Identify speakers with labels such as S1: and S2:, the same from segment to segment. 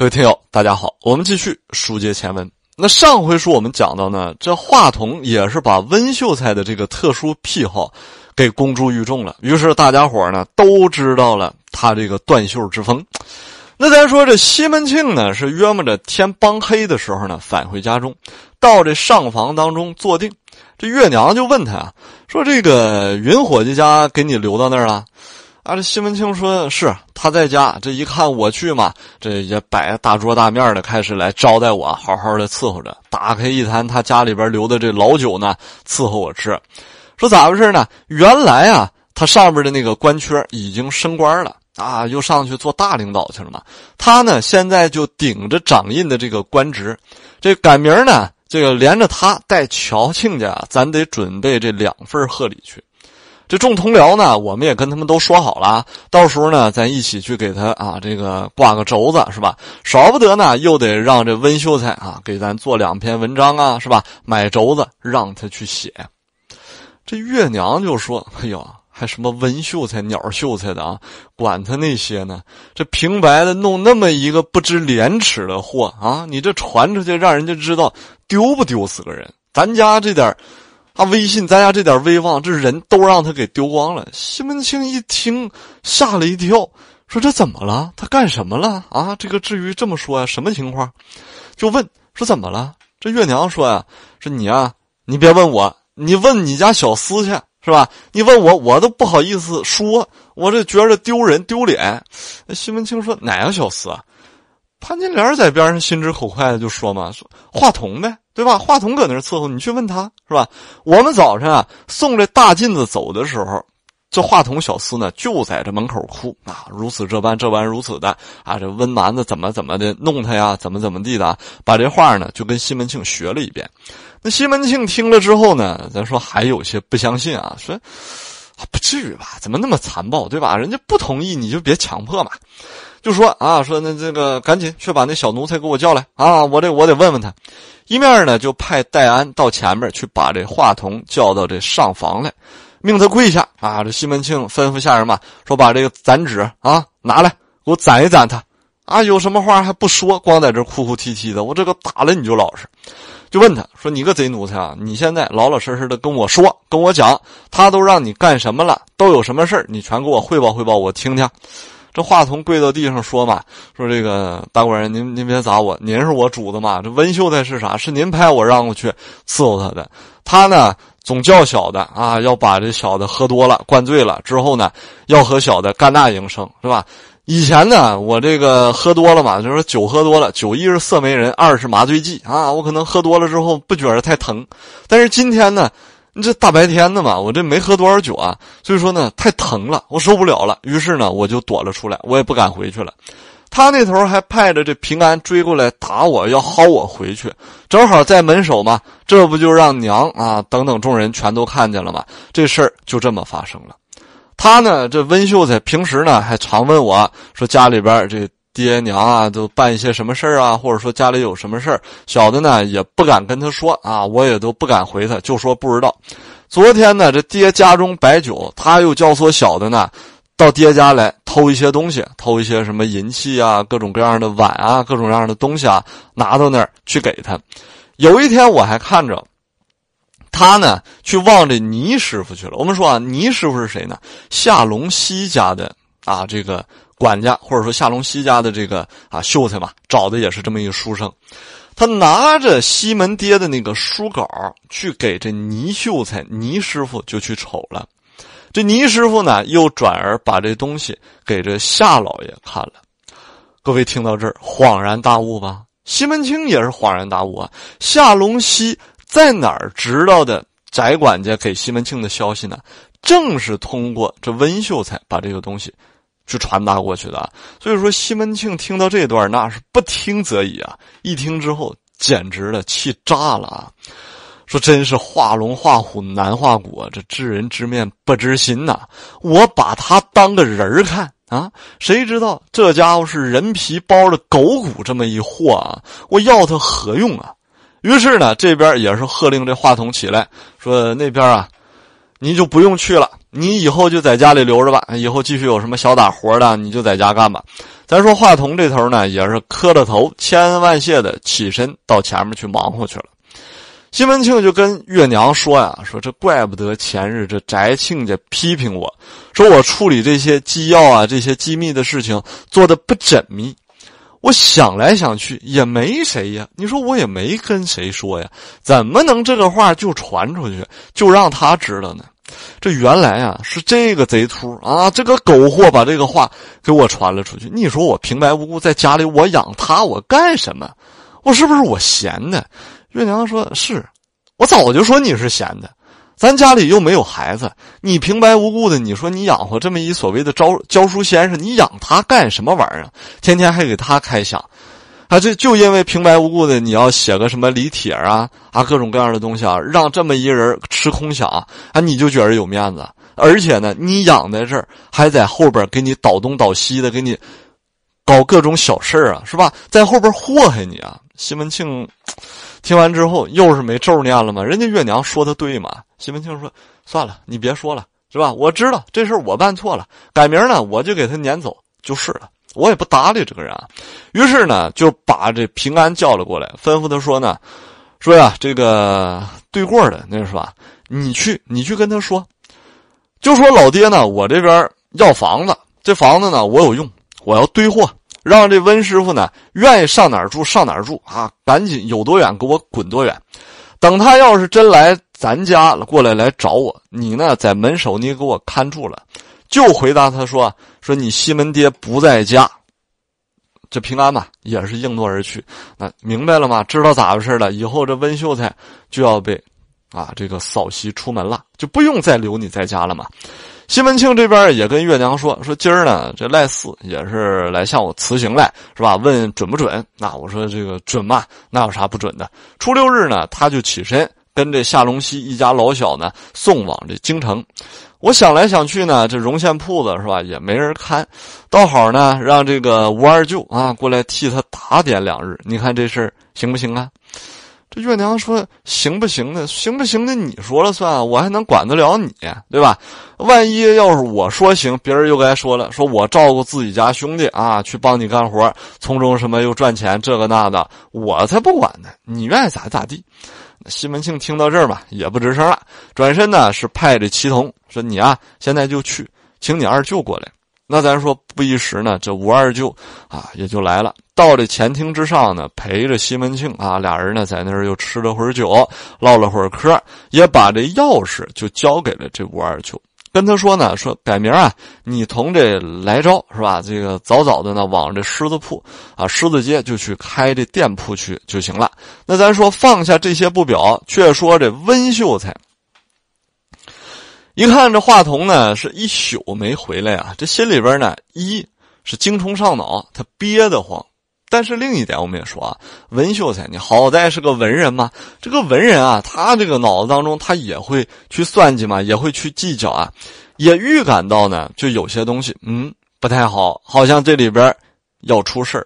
S1: 各位听友，大家好，我们继续书接前文。那上回书我们讲到呢，这话筒也是把温秀才的这个特殊癖好给公诸于众了，于是大家伙呢都知道了他这个断袖之风。那再说这西门庆呢，是约摸着天傍黑的时候呢，返回家中，到这上房当中坐定，这月娘就问他啊，说这个云伙计家给你留到那儿了。啊！这西门庆说是他在家，这一看我去嘛，这也摆大桌大面的，开始来招待我，好好的伺候着。打开一坛他家里边留的这老酒呢，伺候我吃。说咋回事呢？原来啊，他上边的那个官缺已经升官了啊，又上去做大领导去了嘛。他呢，现在就顶着掌印的这个官职，这改名呢，这个连着他带乔亲家，咱得准备这两份贺礼去。这众同僚呢，我们也跟他们都说好了，到时候呢，咱一起去给他啊，这个挂个轴子是吧？少不得呢，又得让这温秀才啊，给咱做两篇文章啊，是吧？买轴子让他去写。这月娘就说：“哎呦，还什么温秀才、鸟秀才的啊？管他那些呢！这平白的弄那么一个不知廉耻的货啊！你这传出去，让人家知道，丢不丢死个人？咱家这点儿。”啊！微信，咱家这点威望，这人都让他给丢光了。西门庆一听，吓了一跳，说：“这怎么了？他干什么了？啊？这个至于这么说呀？什么情况？”就问：“说怎么了？”这月娘说呀：“说你啊，你别问我，你问你家小厮去，是吧？你问我，我都不好意思说，我这觉着丢人丢脸。”西门庆说：“哪个小厮？”潘金莲在边上心直口快的就说嘛：“说话筒呗。”对吧？话筒搁那儿伺候，你去问他是吧？我们早晨啊送这大镜子走的时候，这话筒小厮呢就在这门口哭啊，如此这般，这般如此的啊，这温蛮子怎么怎么的弄他呀，怎么怎么地的，把这话呢就跟西门庆学了一遍。那西门庆听了之后呢，咱说还有些不相信啊，说不至于吧？怎么那么残暴？对吧？人家不同意，你就别强迫嘛。就说啊，说那这个赶紧去把那小奴才给我叫来啊！我这我得问问他。一面呢，就派戴安到前面去把这话童叫到这上房来，命他跪下啊！这西门庆吩咐下人嘛，说把这个攒纸啊拿来，给我攒一攒他。啊，有什么话还不说，光在这哭哭啼啼的。我这个打了你就老实，就问他说：“你个贼奴才啊！你现在老老实实的跟我说，跟我讲，他都让你干什么了？都有什么事你全给我汇报汇报，我听听。”这话筒跪到地上说嘛，说这个大官人，您您别砸我，您是我主子嘛。这文秀才是啥？是您派我让过去伺候他的。他呢总叫小的啊，要把这小的喝多了、灌醉了之后呢，要和小的干那营生，是吧？以前呢，我这个喝多了嘛，就是酒喝多了，酒一是色媒人，二是麻醉剂啊。我可能喝多了之后不觉得太疼，但是今天呢？你这大白天的嘛，我这没喝多少酒啊，所以说呢太疼了，我受不了了。于是呢，我就躲了出来，我也不敢回去了。他那头还派着这平安追过来打我，要薅我回去。正好在门首嘛，这不就让娘啊等等众人全都看见了吗？这事儿就这么发生了。他呢，这温秀才平时呢还常问我说家里边这。爹娘啊，都办一些什么事儿啊？或者说家里有什么事儿，小的呢也不敢跟他说啊，我也都不敢回他，就说不知道。昨天呢，这爹家中摆酒，他又教唆小的呢到爹家来偷一些东西，偷一些什么银器啊，各种各样的碗啊，各种各样的东西啊，拿到那儿去给他。有一天我还看着他呢，去望着倪师傅去了。我们说啊，倪师傅是谁呢？夏龙熙家的啊，这个。管家或者说夏龙西家的这个啊秀才嘛，找的也是这么一个书生，他拿着西门爹的那个书稿去给这倪秀才倪师傅就去瞅了，这倪师傅呢又转而把这东西给这夏老爷看了。各位听到这儿恍然大悟吧？西门庆也是恍然大悟啊！夏龙西在哪儿知道的翟管家给西门庆的消息呢？正是通过这温秀才把这个东西。就传达过去的，所以说西门庆听到这段，那是不听则已啊，一听之后简直的气炸了啊！说真是画龙画虎难画骨，啊，这知人知面不知心呐！我把他当个人看啊，谁知道这家伙是人皮包了狗骨这么一货啊！我要他何用啊？于是呢，这边也是喝令这话筒起来，说那边啊，您就不用去了。你以后就在家里留着吧，以后继续有什么小打活的，你就在家干吧。咱说话筒这头呢，也是磕着头，千恩万谢的起身到前面去忙活去了。西门庆就跟月娘说呀：“说这怪不得前日这翟庆家批评我说我处理这些机要啊、这些机密的事情做的不缜密。我想来想去也没谁呀，你说我也没跟谁说呀，怎么能这个话就传出去，就让他知道呢？”这原来啊是这个贼秃啊，这个狗货把这个话给我传了出去。你说我平白无故在家里我养他，我干什么？我是不是我闲的？月娘说是我早就说你是闲的，咱家里又没有孩子，你平白无故的，你说你养活这么一所谓的教教书先生，你养他干什么玩意儿？天天还给他开箱，啊，就就因为平白无故的，你要写个什么李铁啊啊，各种各样的东西啊，让这么一个人吃空饷啊，你就觉得有面子？而且呢，你养在这儿，还在后边给你倒东倒西的，给你搞各种小事啊，是吧？在后边祸害你啊！西门庆听完之后，又是没咒念了吗？人家月娘说的对嘛？西门庆说：“算了，你别说了，是吧？我知道这事我办错了，改明了，呢，我就给他撵走就是了。”我也不搭理这个人，啊。于是呢就把这平安叫了过来，吩咐他说呢，说呀这个对过的那是吧，你去你去跟他说，就说老爹呢，我这边要房子，这房子呢我有用，我要堆货，让这温师傅呢愿意上哪儿住上哪儿住啊，赶紧有多远给我滚多远，等他要是真来咱家过来来找我，你呢在门首你给我看住了。就回答他说：“说你西门爹不在家，这平安嘛也是应诺而去。那明白了吗？知道咋回事了？以后这温秀才就要被啊这个扫席出门了，就不用再留你在家了嘛。”西门庆这边也跟月娘说：“说今儿呢，这赖四也是来向我辞行来，是吧？问准不准？那我说这个准嘛，那有啥不准的？初六日呢，他就起身跟这夏隆溪一家老小呢送往这京城。”我想来想去呢，这荣县铺子是吧，也没人看，倒好呢，让这个吴二舅啊过来替他打点两日，你看这事儿行不行啊？这月娘说行不行的，行不行的你说了算，我还能管得了你对吧？万一要是我说行，别人又该说了，说我照顾自己家兄弟啊，去帮你干活，从中什么又赚钱，这个那的，我才不管呢，你愿意咋咋地。西门庆听到这儿吧，也不吱声了，转身呢是派这祁同说：“你啊，现在就去，请你二舅过来。”那咱说不一时呢，这吴二舅啊也就来了，到这前厅之上呢，陪着西门庆啊，俩人呢在那儿又吃了会儿酒，唠了会儿嗑，也把这钥匙就交给了这吴二舅。跟他说呢，说改明啊，你同这来招是吧？这个早早的呢，往这狮子铺啊，狮子街就去开这店铺去就行了。那咱说放下这些不表，却说这温秀才一看这话筒呢，是一宿没回来啊，这心里边呢，一是精虫上脑，他憋得慌。但是另一点，我们也说啊，文秀才你好歹是个文人嘛，这个文人啊，他这个脑子当中他也会去算计嘛，也会去计较啊，也预感到呢，就有些东西嗯不太好，好像这里边要出事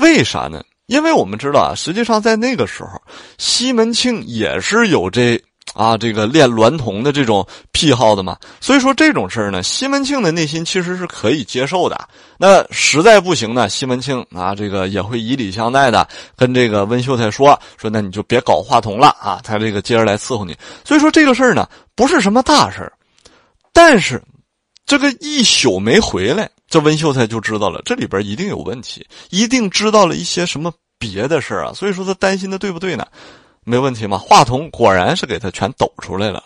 S1: 为啥呢？因为我们知道啊，实际上在那个时候，西门庆也是有这。啊，这个练娈童的这种癖好的嘛，所以说这种事儿呢，西门庆的内心其实是可以接受的。那实在不行呢，西门庆啊，这个也会以礼相待的，跟这个温秀才说说，那你就别搞话童了啊，他这个接着来伺候你。所以说这个事儿呢，不是什么大事儿。但是这个一宿没回来，这温秀才就知道了，这里边一定有问题，一定知道了一些什么别的事儿啊。所以说他担心的对不对呢？没问题吗？话筒果然是给他全抖出来了。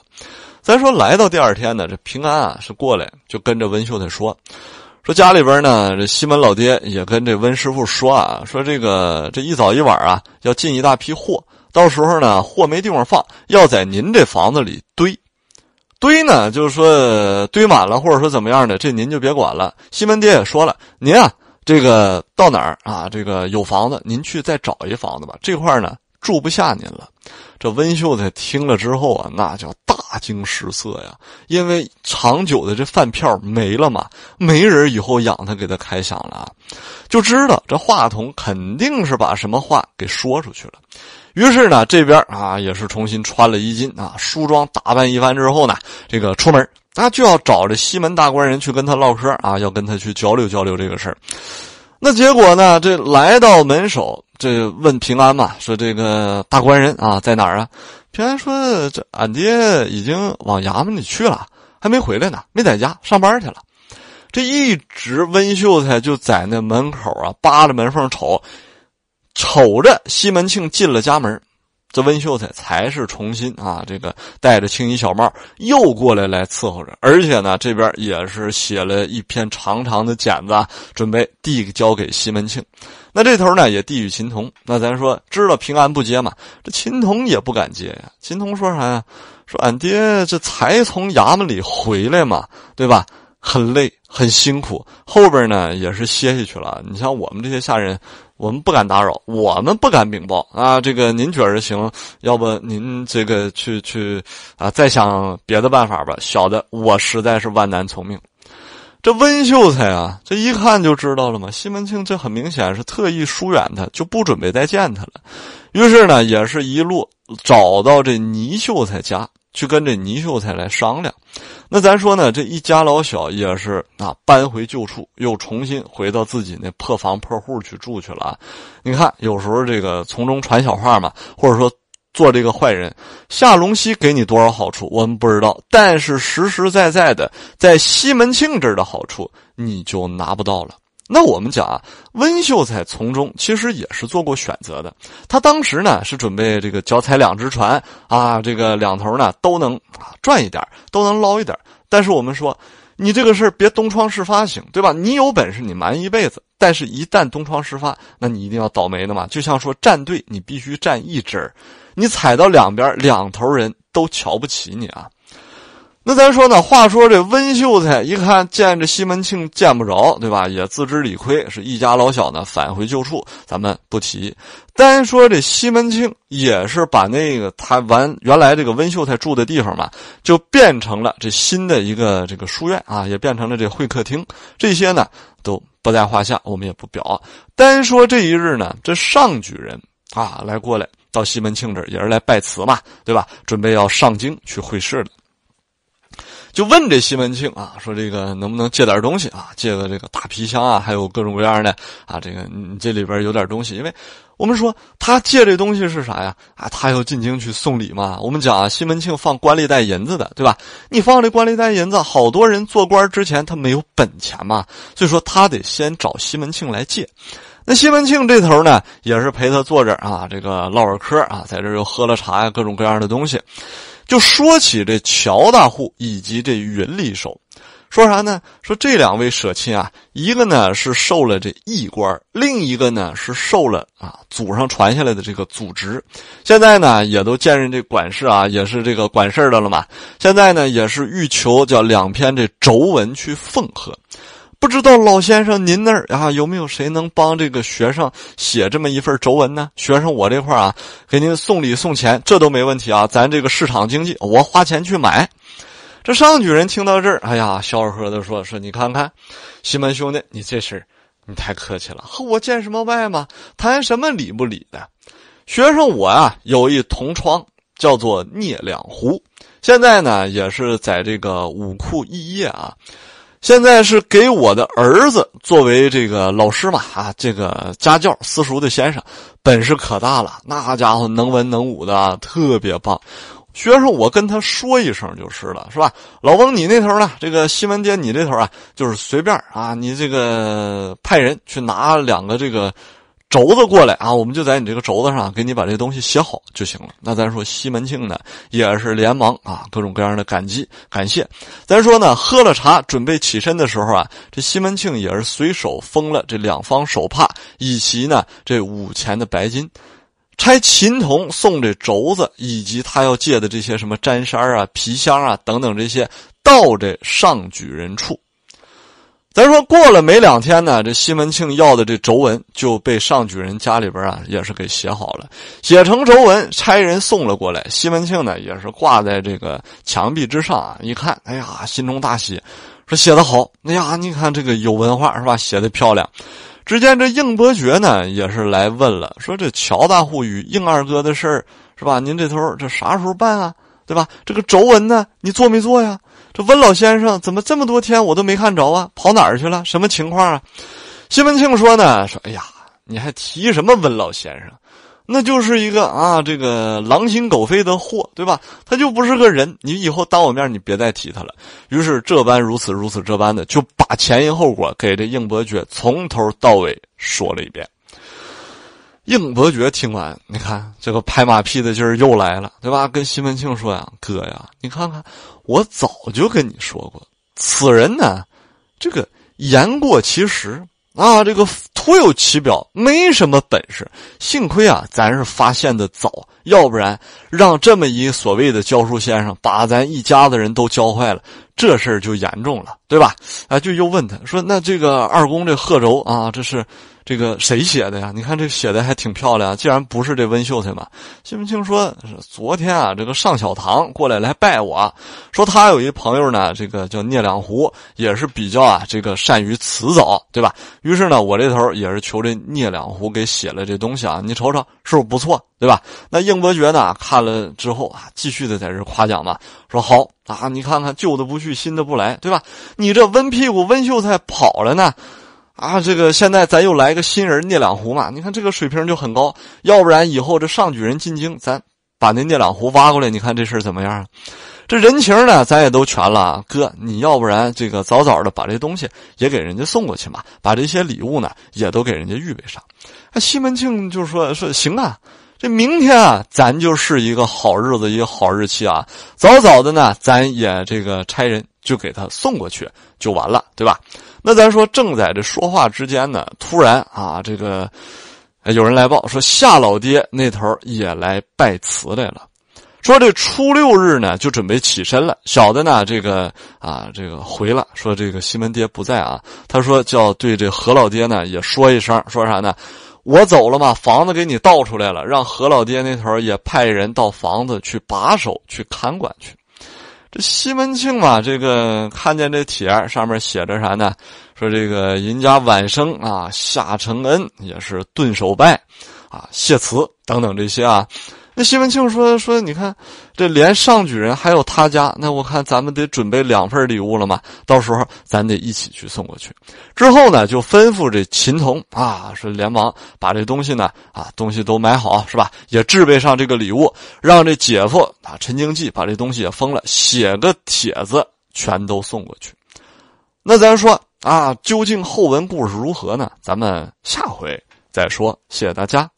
S1: 再说来到第二天呢，这平安啊是过来就跟着温秀才说：“说家里边呢，这西门老爹也跟这温师傅说啊，说这个这一早一晚啊要进一大批货，到时候呢货没地方放，要在您这房子里堆堆呢，就是说堆满了或者说怎么样的，这您就别管了。西门爹也说了，您啊这个到哪儿啊这个有房子，您去再找一房子吧。这块呢。”住不下您了，这温秀才听了之后啊，那叫大惊失色呀，因为长久的这饭票没了嘛，没人以后养他，给他开想了啊，就知道这话筒肯定是把什么话给说出去了，于是呢，这边啊也是重新穿了衣襟啊，梳妆打扮一番之后呢，这个出门，那就要找这西门大官人去跟他唠嗑啊，要跟他去交流交流这个事儿，那结果呢，这来到门首。这问平安嘛，说这个大官人啊在哪儿啊？平安说这俺爹已经往衙门里去了，还没回来呢，没在家，上班去了。这一直温秀才就在那门口啊扒着门缝瞅，瞅着西门庆进了家门。这温秀才才是重新啊，这个戴着青衣小帽又过来来伺候着，而且呢，这边也是写了一篇长长的剪子，准备递交给西门庆。那这头呢也递与秦童。那咱说知道平安不接嘛？这秦童也不敢接呀。秦童说啥呀？说俺爹这才从衙门里回来嘛，对吧？很累，很辛苦。后边呢也是歇下去了。你像我们这些下人。我们不敢打扰，我们不敢禀报啊！这个您觉着行，要不您这个去去啊，再想别的办法吧。小的我实在是万难从命。这温秀才啊，这一看就知道了嘛。西门庆这很明显是特意疏远他，就不准备再见他了。于是呢，也是一路找到这倪秀才家。去跟这倪秀才来商量，那咱说呢，这一家老小也是啊，搬回旧处，又重新回到自己那破房破户去住去了。啊。你看，有时候这个从中传小话嘛，或者说做这个坏人，夏龙溪给你多少好处，我们不知道，但是实实在在的在西门庆这儿的好处，你就拿不到了。那我们讲啊，温秀才从中其实也是做过选择的。他当时呢是准备这个脚踩两只船啊，这个两头呢都能啊赚一点，都能捞一点。但是我们说，你这个事儿别东窗事发行，对吧？你有本事你瞒一辈子，但是一旦东窗事发，那你一定要倒霉的嘛。就像说站队，你必须站一只，你踩到两边两头人都瞧不起你啊。那咱说呢？话说这温秀才一看见这西门庆见不着，对吧？也自知理亏，是一家老小呢，返回旧处。咱们不提，单说这西门庆也是把那个他完原来这个温秀才住的地方嘛，就变成了这新的一个这个书院啊，也变成了这会客厅。这些呢都不在话下，我们也不表。单说这一日呢，这上举人啊来过来到西门庆这儿，也是来拜辞嘛，对吧？准备要上京去会试了。就问这西门庆啊，说这个能不能借点东西啊？借个这个大皮箱啊，还有各种各样的啊，这个你这里边有点东西，因为我们说他借这东西是啥呀？啊，他要进京去送礼嘛。我们讲啊，西门庆放官吏带银子的，对吧？你放这官吏带银子，好多人做官之前他没有本钱嘛，所以说他得先找西门庆来借。那西门庆这头呢，也是陪他坐着啊，这个唠会嗑啊，在这又喝了茶呀，各种各样的东西。就说起这乔大户以及这云里手，说啥呢？说这两位舍亲啊，一个呢是受了这义官，另一个呢是受了啊祖上传下来的这个祖职，现在呢也都兼任这管事啊，也是这个管事的了嘛。现在呢也是欲求叫两篇这轴文去奉合。不知道老先生您那儿啊有没有谁能帮这个学生写这么一份轴文呢？学生我这块儿啊，给您送礼送钱，这都没问题啊。咱这个市场经济，我花钱去买。这上举人听到这儿，哎呀，笑呵呵的说：“说你看看，西门兄弟，你这事儿你太客气了，和我见什么外嘛，谈什么理不理的？学生我啊，有一同窗叫做聂两湖，现在呢也是在这个武库肄业啊。”现在是给我的儿子作为这个老师嘛啊，这个家教私塾的先生，本事可大了，那家伙能文能武的，特别棒。学生，我跟他说一声就是了，是吧？老翁，你那头呢？这个西门街，你这头啊，就是随便啊，你这个派人去拿两个这个。轴子过来啊，我们就在你这个轴子上给你把这东西写好就行了。那咱说西门庆呢，也是连忙啊，各种各样的感激感谢。咱说呢，喝了茶准备起身的时候啊，这西门庆也是随手封了这两方手帕，以及呢这五钱的白金，拆秦童送这轴子，以及他要借的这些什么毡衫啊、皮箱啊等等这些，到这上举人处。咱说过了没两天呢，这西门庆要的这轴文就被上举人家里边啊，也是给写好了，写成轴文，差人送了过来。西门庆呢，也是挂在这个墙壁之上啊，一看，哎呀，心中大喜，说写的好，哎呀，你看这个有文化是吧？写的漂亮。只见这应伯爵呢，也是来问了，说这乔大户与应二哥的事儿是吧？您这头这啥时候办啊？对吧？这个轴文呢，你做没做呀？这温老先生怎么这么多天我都没看着啊？跑哪儿去了？什么情况啊？西门庆说呢，说哎呀，你还提什么温老先生？那就是一个啊，这个狼心狗肺的货，对吧？他就不是个人，你以后当我面你别再提他了。于是这般如此如此这般的就把前因后果给这应伯爵从头到尾说了一遍。应伯爵听完，你看这个拍马屁的劲儿又来了，对吧？跟西门庆说呀：“哥呀，你看看，我早就跟你说过，此人呢，这个言过其实啊，这个徒有其表，没什么本事。幸亏啊，咱是发现的早，要不然让这么一所谓的教书先生把咱一家子人都教坏了，这事儿就严重了，对吧？”啊，就又问他说：“那这个二公这贺州啊，这是？”这个谁写的呀？你看这写的还挺漂亮。既然不是这温秀才嘛，西门庆说：“昨天啊，这个尚小棠过来来拜我，说他有一朋友呢，这个叫聂两湖，也是比较啊，这个善于辞藻，对吧？于是呢，我这头也是求这聂两湖给写了这东西啊。你瞅瞅，是不是不错，对吧？那应伯爵呢，看了之后啊，继续的在这夸奖嘛，说好啊，你看看旧的不去，新的不来，对吧？你这温屁股温秀才跑了呢。”啊，这个现在咱又来个新人聂两湖嘛，你看这个水平就很高。要不然以后这上举人进京，咱把那聂两湖挖过来，你看这事怎么样？这人情呢，咱也都全了。哥，你要不然这个早早的把这东西也给人家送过去嘛，把这些礼物呢也都给人家预备上。那西门庆就说说行啊，这明天啊，咱就是一个好日子，一个好日期啊，早早的呢，咱也这个差人就给他送过去就完了，对吧？那咱说正在这说话之间呢，突然啊，这个有人来报说夏老爹那头也来拜辞来了。说这初六日呢就准备起身了。小的呢这个啊这个回了说这个西门爹不在啊，他说叫对这何老爹呢也说一声，说啥呢？我走了嘛，房子给你倒出来了，让何老爹那头也派人到房子去把守、去看管去。这西门庆嘛，这个看见这帖上面写着啥呢？说这个人家晚生啊，夏承恩也是顿首拜，啊，谢词等等这些啊。那西门庆说：“说你看，这连上举人还有他家，那我看咱们得准备两份礼物了嘛。到时候咱得一起去送过去。之后呢，就吩咐这秦童啊，说连忙把这东西呢，啊，东西都买好是吧？也置备上这个礼物，让这姐夫啊陈经济把这东西也封了，写个帖子，全都送过去。那咱说啊，究竟后文故事如何呢？咱们下回再说。谢谢大家。”